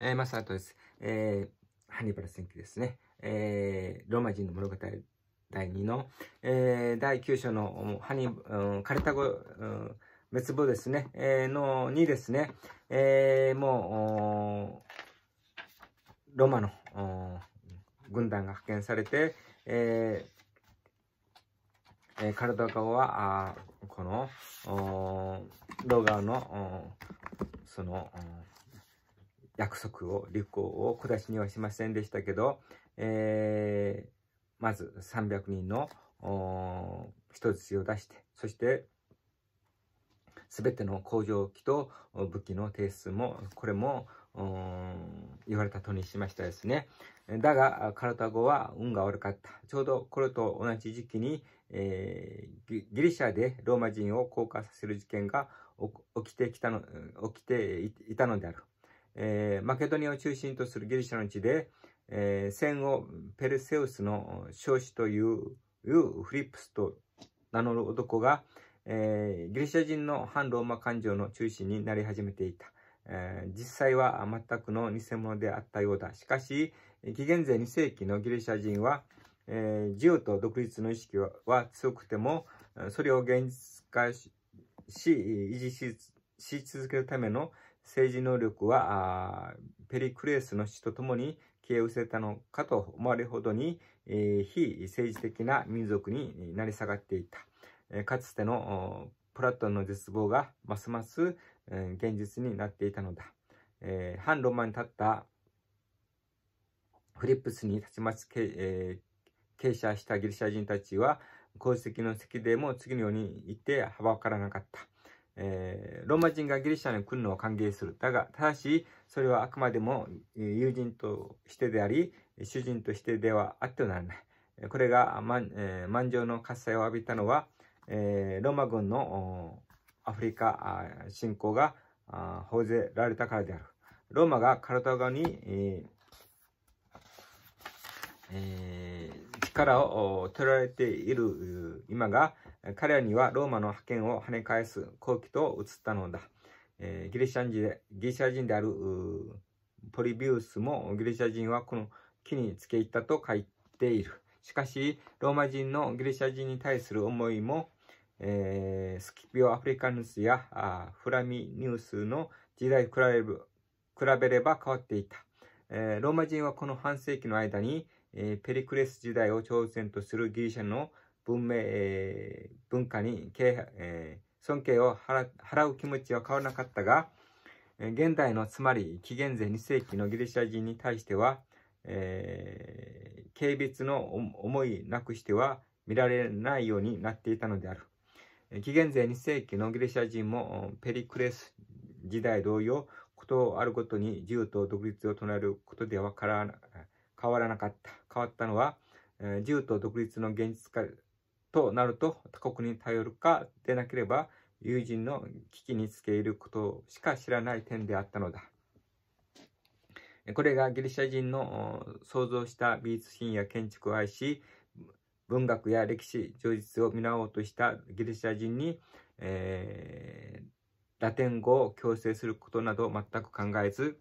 えー、マスタートです。えー、ハニバル戦記ですね。えー、ローマ人の物語第2の、えー、第9章のハニ、うん、カルタゴ、うん、滅亡ですね、えー、のにですね、えー、もう、ローマの軍団が派遣されて、えー、カルタゴは、あこの、ローガーの、その、約束を、旅行を小出しにはしませんでしたけど、えー、まず300人の人質を出して、そして、すべての工場機と武器の提出も、これも、言われたとにしましたですね。だが、カルタゴは運が悪かった。ちょうどこれと同じ時期に、えー、ギリシャでローマ人を降下させる事件が起きてきたの、起きていたのである。えー、マケドニアを中心とするギリシャの地で、えー、戦後ペルセウスの少子というフリップスと名乗る男が、えー、ギリシャ人の反ローマ感情の中心になり始めていた、えー、実際は全くの偽物であったようだしかし紀元前2世紀のギリシャ人は、えー、自由と独立の意識は強くてもそれを現実化し維持し続けるための、政治能力はペリクレスの死とともに消え失せたのかと思われるほどに、えー、非政治的な民族に成り下がっていた、えー、かつてのプラトンの絶望がますます、え現実になっていたのだ、えー、反ロマンに立ったフリップスにたちまち、えー、傾斜したギリシャ人たちは功績の席でも次のように言ってはばからなかったえー、ローマ人がギリシャに来るのを歓迎する。だが、ただし、それはあくまでも友人としてであり、主人としてではあってはならない。これが満,、えー、満場の喝采を浴びたのは、えー、ローマ軍のアフリカ侵攻が報ぜられたからである。ローマがカルタガに、えーえー、力を取られている今が、彼らにはローマの覇権を跳ね返す好機と移ったのだ。えー、ギリシャ人でギリシャ人であるポリビウスもギリシャ人はこの木につけ入ったと書いている。しかし、ローマ人のギリシャ人に対する思いも、えー、スキピオ・アフリカヌスやあフラミニュースの時代比べ比べれば変わっていた、えー、ローマ人はこの半世紀の間に、えー、ペリクレス時代を挑戦とするギリシャの文明、えー、文化に、えー、尊敬を払う気持ちは変わらなかったが、えー、現代のつまり紀元前2世紀のギリシャ人に対しては、えー、軽蔑の思いなくしては見られないようになっていたのである。紀元前2世紀のギリシャ人もペリクレス時代同様、ことあるごとに自由と独立を唱えることでは変わらなかった。変わったのは、自由と独立の現実化となると他国に頼るかでなければ友人の危機につけいることしか知らない点であったのだこれがギリシャ人の創造した美術品や建築を愛し文学や歴史上実を見直おうとしたギリシャ人に、えー、ラテン語を強制することなど全く考えず、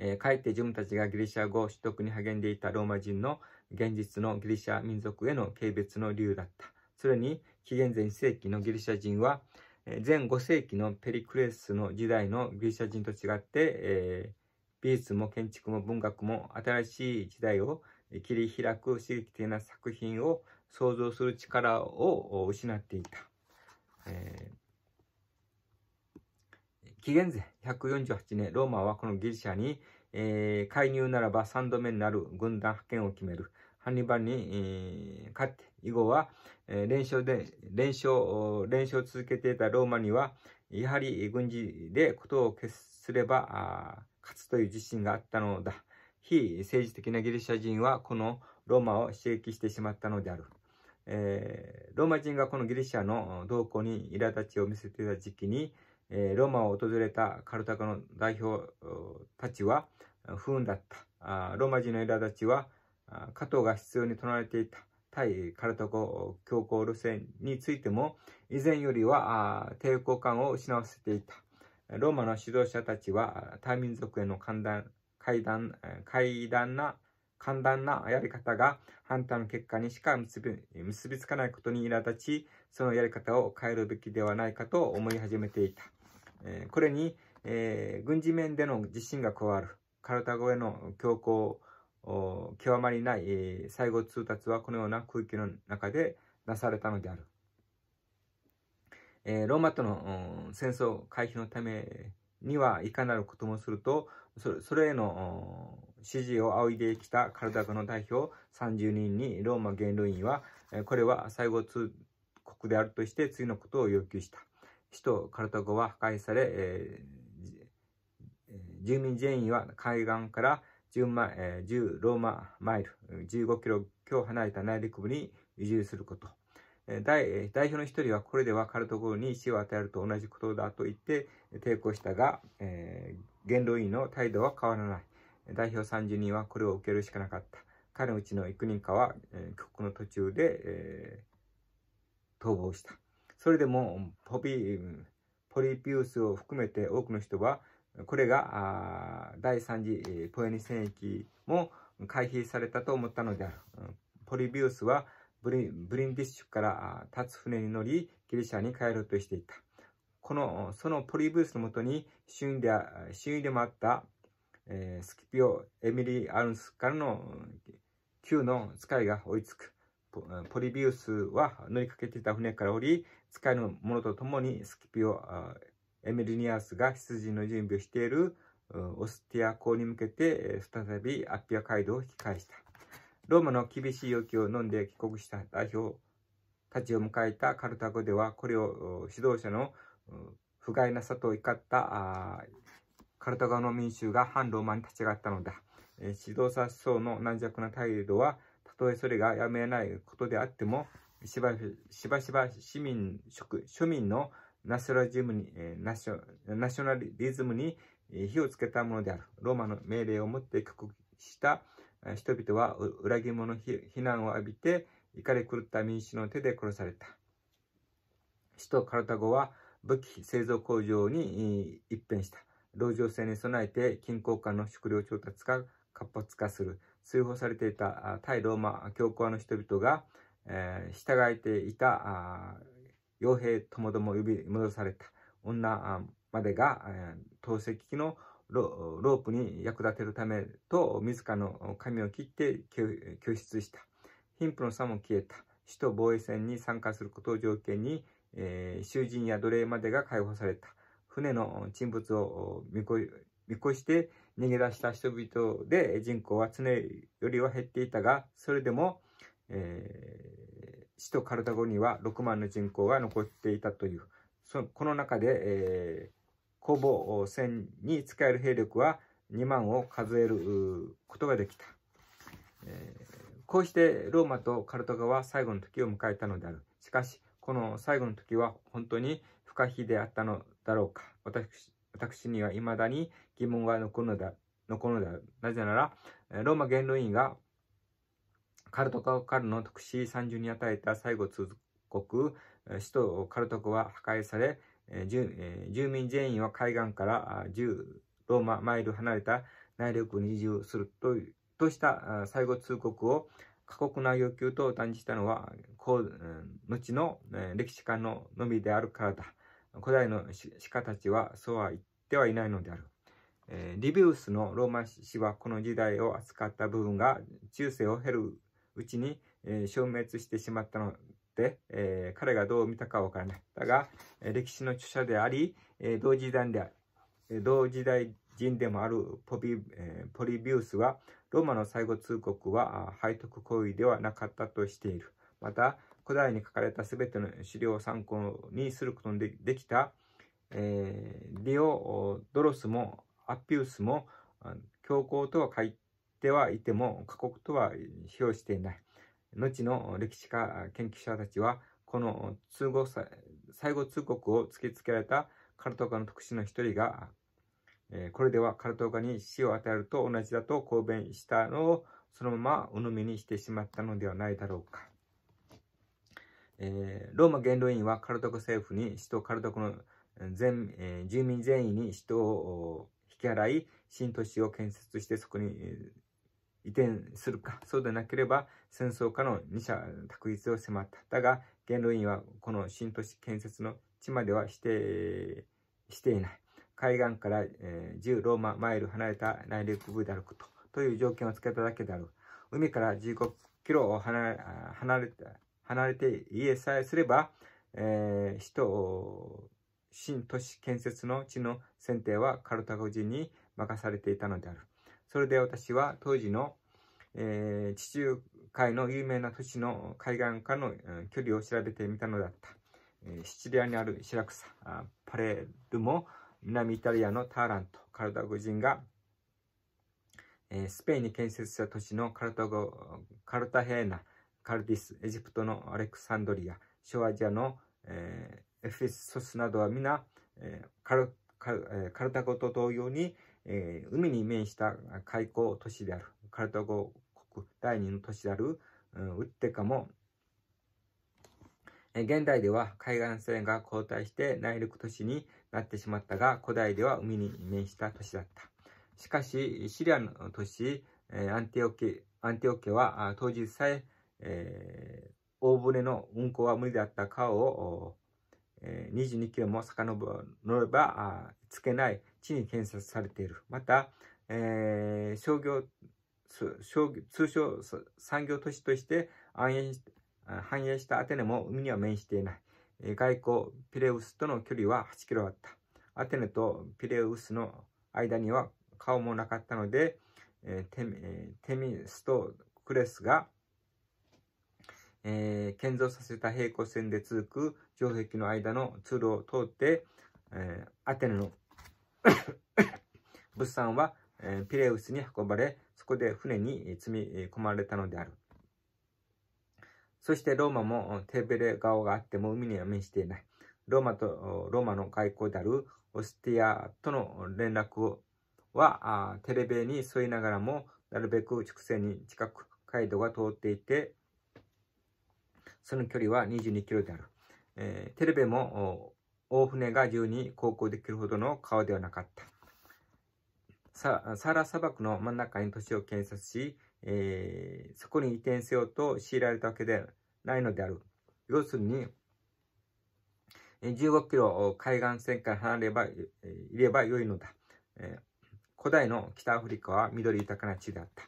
えー、かえって自分たちがギリシャ語を取得に励んでいたローマ人の現実のギリシャ民族への軽蔑の理由だった。それに、紀元前1世紀のギリシャ人は、前5世紀のペリクレスの時代のギリシャ人と違って、えー、美術も建築も文学も新しい時代を切り開く刺激的な作品を創造する力を失っていた。えー、紀元前148年、ローマはこのギリシャに、えー、介入ならば3度目になる軍団派遣を決める。ハンニバルに、勝って、以後は、え連勝で、連勝、連勝を続けていたローマには、やはり軍事で事を決すれば、勝つという自信があったのだ。非政治的なギリシャ人は、このローマを刺激してしまったのである。えローマ人がこのギリシャの動向に苛立ちを見せていた時期に、えローマを訪れたカルタカの代表たちは不運だった。あローマ人の苛立ちは加藤が必要に唱えていた対カルタゴ強硬路線についても、以前よりは抵抗感を失わせていた。ローマの指導者たちは、大民族への簡単、階段、階段な、簡単なやり方が反対の結果にしか結び結びつかないことに苛立ち、そのやり方を変えるべきではないかと思い始めていた。えこれに、えー、軍事面での自信が加わる。カルタゴへの強硬極まりない、えー、最後通達はこのような空気の中でなされたのである。えー、ローマとの戦争回避のためにはいかなることもするとそれへの支持を仰いできたカルダゴの代表30人にローマ元老院はこれは最後通国であるとして次のことを要求した首都カルタゴは破壊され、えー、住民全員は海岸から10マ,、10ローママイル15キロ強離れた内陸部に移住すること。代代表の一人はこれではかるところに死を与えると同じことだと言って抵抗したが、えー、元老院の態度は変わらない。代表30人はこれを受けるしかなかった。彼のうちの幾人かは、えー、の途中で、えー、逃亡した。それでもポビ、ポリピウスを含めて多くの人はこれが第3次ポエニ戦役も回避されたと思ったのである。ポリビウスはブリンディッシュから立つ船に乗りギリシャに帰ろうとしていた。この、そのポリビウスのもとに周囲で、周囲でもあった、えー、スキピオ・エミリー・アルンスからの旧の使いが追いつく。ポリビウスは乗りかけていた船から降り、使いの者と共にスキピオ・エメリニアスが羊の準備をしているオスティア港に向けて再びアッピア街道を引き返した。ローマの厳しい要求を飲んで帰国した代表たちを迎えたカルタゴではこれを指導者の不甲斐なさと怒ったカルタゴの民衆が反ローマに立ち上がったのだ。指導者層の軟弱な態度はたとえそれがやめないことであってもしばしば市民庶民のナショナムに、ナショナショナリズムに火をつけたものである。ローマの命令をもって帰国した人々は裏切り者非難を浴びて怒り狂った民主の手で殺された。首都カルタゴは武器製造工場に一変した。籠城戦に備えて金衡間の食料調達が活発化する。追放されていた対ローマ教皇の人々が、えー、従えていた傭兵ともども呼び戻された女までが、透析機のロープに役立てるためと、自らの髪を切って救出した。貧富の差も消えた。首都防衛戦に参加することを条件に、えー、囚人や奴隷までが解放された。船の沈没を見越して逃げ出した人々で人口は常よりは減っていたが、それでも、えー首都カルタゴには6万の人口が残っていたという、そこの中で、えー、攻防戦に使える兵力は2万を数えることができた。えー、こうしてローマとカルタゴは最後の時を迎えたのである。しかし、この最後の時は本当に不可避であったのだろうか。私私には未だに疑問が残るのだ、残るのだ。なぜなら、ローマ元老院がカルトコカルの特使三重に与えた最後通告、首都カルトコは破壊され、住民全員は海岸から10ローママイル離れた内陸に移住するととした最後通告を過酷な要求と断じたのは、後の歴史家ののみであるからだ。古代の鹿たちはそうは言ってはいないのである。リビウスのローマ史はこの時代を扱った部分が中世を経るうちに、えー、消滅してしまったので、えー、彼がどう見たかわからない。だが、歴史の著者であり、え同時代で、あえ同時代人でもあるポビ、えポリビウスは、ローマの最後通告は背徳行為ではなかったとしている。また、古代に書かれた全ての資料を参考にすることのできた、えー、ディオ・ドロスもアピウスも強行とは書いてはいても過酷とは表していない。後の歴史家、研究者たちは、この通語、最後通告を突きつけられたカルト家の特使の一人が、えこれではカルト家に死を与えると同じだと公弁したのをそのまま鵜呑みにしてしまったのではないだろうか。えー、ローマ元老院はカルト家政府に死とカルト家の全、えー、住民全員に死とを引き払い、新都市を建設してそこに、えー移転するか、そうでなければ戦争下の二者択一を迫った。だが、元老院はこの新都市建設の地までは指定していない。海岸から、えー、10ローママイル離れた内陸部であることという条件をつけただけである。海から15キロを離れ離れ離れて家さえすれば、えー、首都新都市建設の地の選定はカルタゴ人に任されていたのである。それで私は当時の、えー、地中海の有名な都市の海岸からの、距離を調べてみたのだった。えシチリアにあるシラクサ、パレルモ、南イタリアのターラント、カルタゴ人が、えスペインに建設した都市のカルタゴ、カルタヘーナ、カルディス、エジプトのアレクサンドリア、小アジアの、えー、エフェソスなどは皆、えー、カルタゴと同様に、えー、海に面した海溝都市である、カルトゴ国第二の都市である、うん、ウッテカも、えー、現代では海岸線が後退して内陸都市になってしまったが、古代では海に面した都市だった。しかし、シリアの都市、えー、アンティオケ、アンティオケは、当時さええー、大船の運航は無理だった川をえ22キロも遡ればつけない地に建設されている。また、えー、商業通称産業都市として繁栄したアテネも海には面していない。外交ピレウスとの距離は8キロあった。アテネとピレウスの間には顔もなかったので、えー、テえー、テミスとクレスが、えー、建造させた平行線で続く城壁の間の通路を通って、えー、アテネの 物産は、えー、ピレウスに運ばれ、そこで船に積み込まれたのである。そしてローマもテーベル顔があっても海には面していない。ローマと、ローマの外交であるオスティアとの連絡は、テレビに沿いながらも、なるべく畜生に近く、街道が通っていて、その距離は22キロである。えー、テレビも大船が自由に航行できるほどの川ではなかった。さサラ砂漠の真ん中に都市を建設し、えー、そこに移転せようと強いられたわけではないのである。要するに、15キロ海岸線から離れば、いればよいのだ。えー、古代の北アフリカは緑豊かな地であった。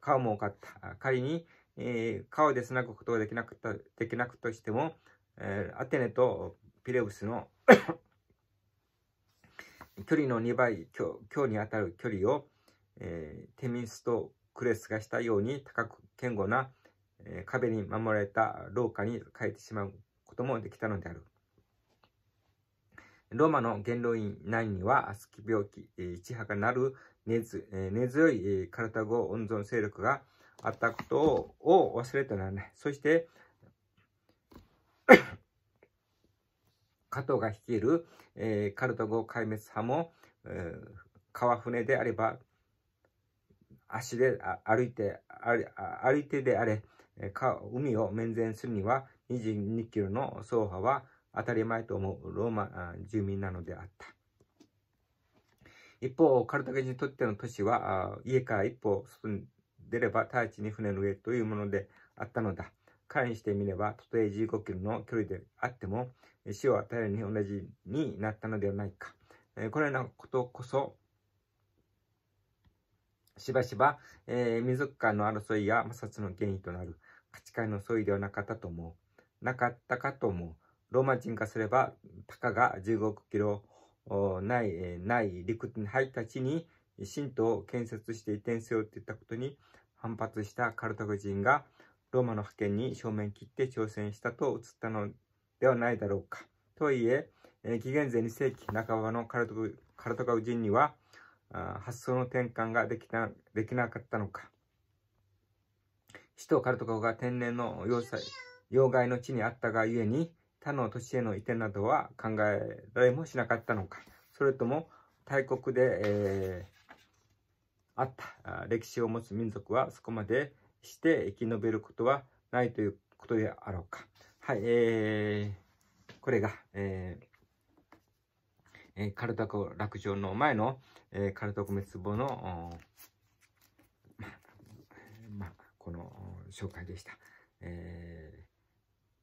川も多かった。仮に、えー、川で繋ぐことができなくできなくとしても、えー、アテネとピレウスの 距離の2倍今日にあたる距離を、えー、テミスとクレスがしたように高く堅固な、えー、壁に守られた廊下に変えてしまうこともできたのである。ローマの元老院内には、悪き病気、一派がなる根強いカルタゴ温存勢力があったことを忘れてならない。そして、加藤が率いる、えー、カルタゴ壊滅派も、えー、川船であれば、足で歩いて、歩いてであれ、海を面前するには22キロの走破は当たり前と思うローマ住民なのであった。一方、カルタゲにとっての都市は、家から一歩外に出れば直ちに船の上というものであったのだ。関してみれば、たとえ15キロの距離であっても、死を与えるに同じになったのではないか。これらのことこそ、しばしば、えー、民族間の争いや摩擦の原因となる価値観の相違ではなかったと思う。なかったかと思う。ローマ人化すれば、たかが15キロない、えー、ない陸に入った地に、神道を建設して移転せよって言ったことに反発したカルタゴ人が、ローマの覇権に正面切って挑戦したと映ったのではないだろうか。とはいえ、え紀元前2世紀半ばのカルトカルトガウ人にはあ発想の転換ができたできなかったのか。首都カルトガウが天然の要塞要害の地にあったがゆえに他の都市への移転などは考えられもしなかったのか。それとも大国で、えー、あった歴史を持つ民族はそこまでして生き延びることはないということであろうか。はい、えー、これが、えーえー、カルタコ落城の前の、えー、カルタコ滅亡の、ま、まあ、この紹介でした。えー、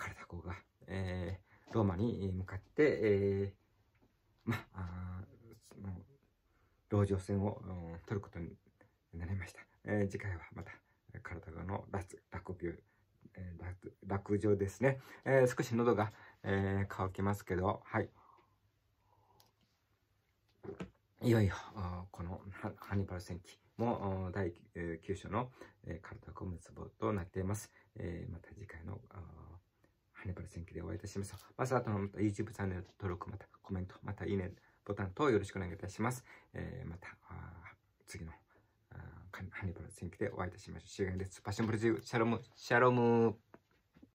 カルタコが、えー、ローマに向かって、えー、まあ、その、籠城戦を、うん、取ることになりました。えー、次回はまた。体の脱、落病、えー、落状ですね。えー、少し喉が、えー、乾きますけど、はい。いよいよ、このハニバル戦記も第9章の体を滅ぼうとなっています。えー、また次回のハニバル戦記でお会いいたしましょう。まずあとのまた YouTube チャンネル登録、またコメント、またいいねボタン等よろしくお願いいたします。えー、また次のハニバル選挙でお会いいたしましょう。シーガンです。パッションブルジュー、シャロム、シャロム。